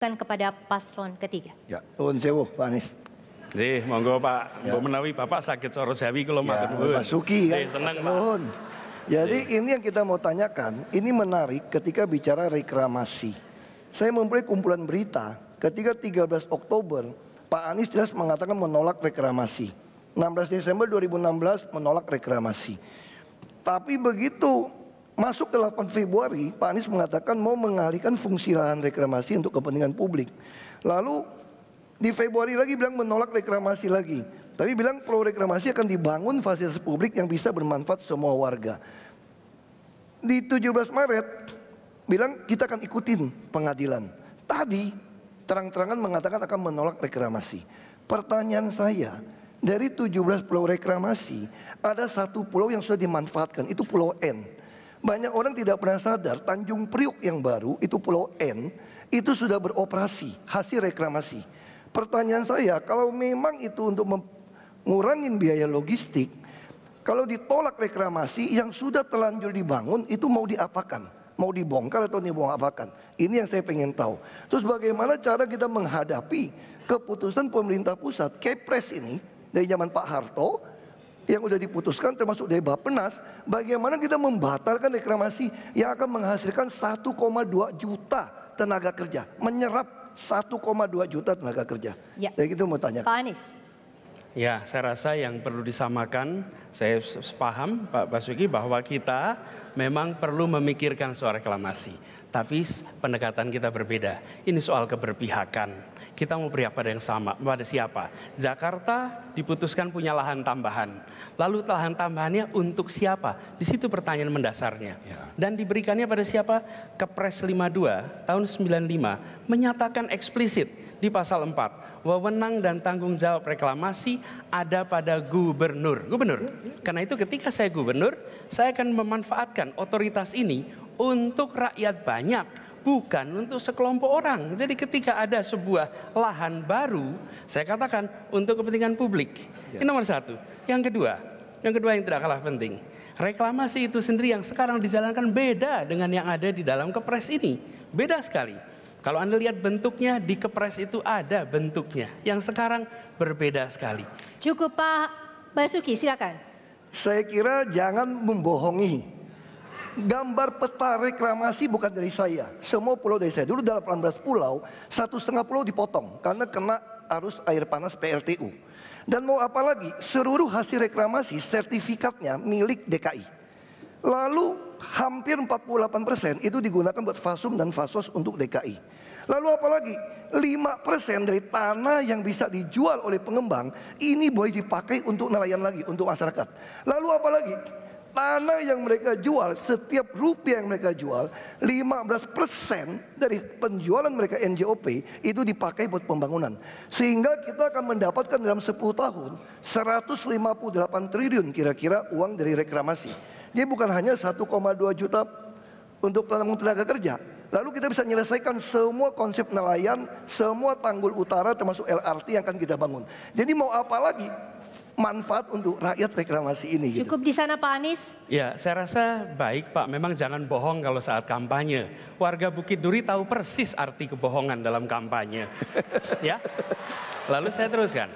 kepada paslon ketiga. Ya, Nuwun Sewo, Pak Anies. Zih, monggo Pak. Ya. menawi Bapak sakit soro sewi kalau matur Pak ya, Suki ya. seneng Pak. Tuhun. Jadi Zih. ini yang kita mau tanyakan, ini menarik ketika bicara reklamasi. Saya memberi kumpulan berita ketika 13 Oktober Pak Anies jelas mengatakan menolak reklamasi. 16 Desember 2016 menolak reklamasi. Tapi begitu Masuk ke 8 Februari, Pak Anies mengatakan mau mengalihkan fungsi lahan reklamasi untuk kepentingan publik. Lalu di Februari lagi bilang menolak reklamasi lagi. Tapi bilang pro reklamasi akan dibangun fasilitas publik yang bisa bermanfaat semua warga. Di 17 Maret bilang kita akan ikutin pengadilan. Tadi terang-terangan mengatakan akan menolak reklamasi. Pertanyaan saya, dari 17 pulau reklamasi ada satu pulau yang sudah dimanfaatkan, itu pulau N. Banyak orang tidak pernah sadar Tanjung Priuk yang baru itu Pulau N itu sudah beroperasi hasil reklamasi. Pertanyaan saya kalau memang itu untuk mengurangin biaya logistik, kalau ditolak reklamasi yang sudah terlanjur dibangun itu mau diapakan? Mau dibongkar atau apakan? Ini yang saya pengen tahu. Terus bagaimana cara kita menghadapi keputusan pemerintah pusat, Kepres ini dari zaman Pak Harto yang sudah diputuskan termasuk dari Bapenas, bagaimana kita membatalkan reklamasi yang akan menghasilkan 1,2 juta tenaga kerja, menyerap 1,2 juta tenaga kerja. Ya. itu mau tanya. Pak Anies. Ya, saya rasa yang perlu disamakan, saya paham Pak Basuki bahwa kita memang perlu memikirkan soal reklamasi. Tapi pendekatan kita berbeda. Ini soal keberpihakan. Kita mau beri pada yang sama. Pada siapa? Jakarta diputuskan punya lahan tambahan. Lalu lahan tambahannya untuk siapa? Di situ pertanyaan mendasarnya. Ya. Dan diberikannya pada siapa? Kepres 52 tahun 95 menyatakan eksplisit di pasal 4 wewenang dan tanggung jawab reklamasi ada pada gubernur. Gubernur. Ya, ya. Karena itu ketika saya gubernur, saya akan memanfaatkan otoritas ini untuk rakyat banyak, bukan untuk sekelompok orang. Jadi ketika ada sebuah lahan baru, saya katakan untuk kepentingan publik. Ini nomor satu. Yang kedua, yang kedua yang tidak kalah penting. Reklamasi itu sendiri yang sekarang dijalankan beda dengan yang ada di dalam kepres ini. Beda sekali. Kalau Anda lihat bentuknya di kepres itu ada bentuknya. Yang sekarang berbeda sekali. Cukup Pak Basuki silakan. Saya kira jangan membohongi gambar peta reklamasi bukan dari saya. Semua pulau dari saya. Dulu dalam 18 pulau, satu setengah pulau dipotong karena kena arus air panas PLTU. Dan mau apa lagi? Seluruh hasil reklamasi sertifikatnya milik DKI. Lalu hampir 48 persen itu digunakan buat fasum dan fasos untuk DKI. Lalu apalagi 5% dari tanah yang bisa dijual oleh pengembang ini boleh dipakai untuk nelayan lagi, untuk masyarakat. Lalu apalagi tanah yang mereka jual, setiap rupiah yang mereka jual, 15% dari penjualan mereka NJOP itu dipakai buat pembangunan. Sehingga kita akan mendapatkan dalam 10 tahun 158 triliun kira-kira uang dari reklamasi. Jadi bukan hanya 1,2 juta untuk tanggung tenaga kerja, Lalu kita bisa menyelesaikan semua konsep nelayan, semua tanggul utara termasuk LRT yang akan kita bangun. Jadi mau apa lagi? manfaat untuk rakyat reklamasi ini. Gitu. Cukup di sana Pak Anies? Ya, saya rasa baik Pak. Memang jangan bohong kalau saat kampanye. Warga Bukit Duri tahu persis arti kebohongan dalam kampanye. ya. Lalu saya teruskan.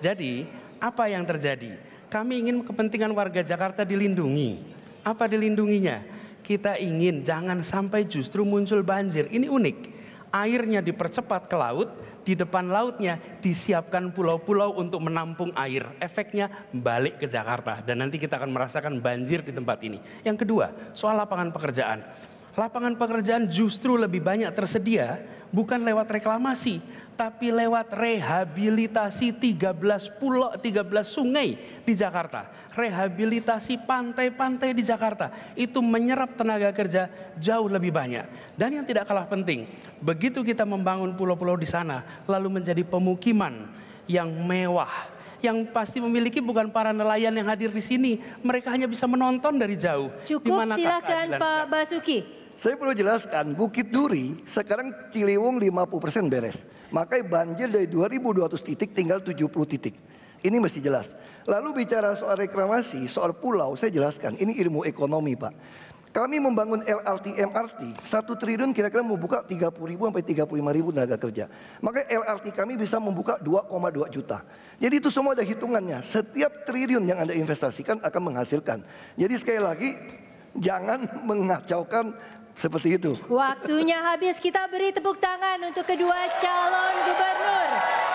Jadi, apa yang terjadi? Kami ingin kepentingan warga Jakarta dilindungi. Apa dilindunginya? Kita ingin jangan sampai justru muncul banjir. Ini unik airnya dipercepat ke laut, di depan lautnya disiapkan pulau-pulau untuk menampung air. Efeknya balik ke Jakarta dan nanti kita akan merasakan banjir di tempat ini. Yang kedua, soal lapangan pekerjaan. Lapangan pekerjaan justru lebih banyak tersedia bukan lewat reklamasi, tapi lewat rehabilitasi 13 pulau, 13 sungai di Jakarta. Rehabilitasi pantai-pantai di Jakarta. Itu menyerap tenaga kerja jauh lebih banyak. Dan yang tidak kalah penting, begitu kita membangun pulau-pulau di sana, lalu menjadi pemukiman yang mewah, yang pasti memiliki bukan para nelayan yang hadir di sini. Mereka hanya bisa menonton dari jauh. Cukup, silakan Pak Basuki. Saya perlu jelaskan, Bukit Duri sekarang Ciliwung 50% beres. Makanya banjir dari 2.200 titik tinggal 70 titik. Ini mesti jelas. Lalu bicara soal reklamasi, soal pulau, saya jelaskan. Ini ilmu ekonomi, Pak. Kami membangun LRT, MRT, satu triliun kira-kira membuka 30 ribu sampai 35 ribu tenaga kerja. Maka LRT kami bisa membuka 2,2 juta. Jadi itu semua ada hitungannya. Setiap triliun yang Anda investasikan akan menghasilkan. Jadi sekali lagi, jangan mengacaukan seperti itu. Waktunya habis. Kita beri tepuk tangan untuk kedua calon gubernur.